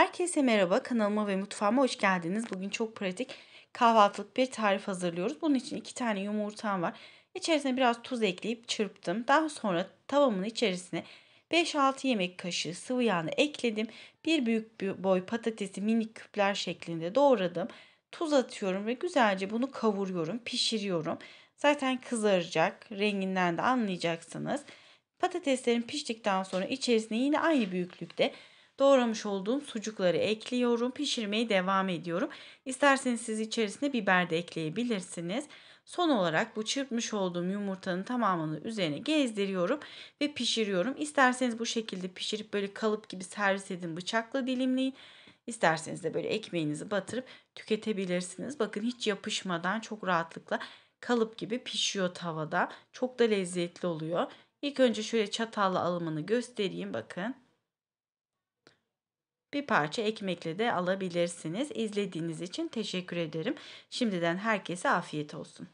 Herkese merhaba. Kanalıma ve mutfağıma hoş geldiniz. Bugün çok pratik kahvaltılık bir tarif hazırlıyoruz. Bunun için iki tane yumurtam var. İçerisine biraz tuz ekleyip çırptım. Daha sonra tavamın içerisine 5-6 yemek kaşığı sıvı yağını ekledim. Bir büyük boy patatesi minik küpler şeklinde doğradım. Tuz atıyorum ve güzelce bunu kavuruyorum, pişiriyorum. Zaten kızaracak. Renginden de anlayacaksınız. Patateslerin piştikten sonra içerisine yine aynı büyüklükte Doğramış olduğum sucukları ekliyorum. Pişirmeye devam ediyorum. İsterseniz siz içerisine biber de ekleyebilirsiniz. Son olarak bu çırpmış olduğum yumurtanın tamamını üzerine gezdiriyorum ve pişiriyorum. İsterseniz bu şekilde pişirip böyle kalıp gibi servis edin bıçakla dilimleyin. İsterseniz de böyle ekmeğinizi batırıp tüketebilirsiniz. Bakın hiç yapışmadan çok rahatlıkla kalıp gibi pişiyor tavada. Çok da lezzetli oluyor. İlk önce şöyle çatalla alımını göstereyim bakın bir parça ekmekle de alabilirsiniz. İzlediğiniz için teşekkür ederim. Şimdiden herkese afiyet olsun.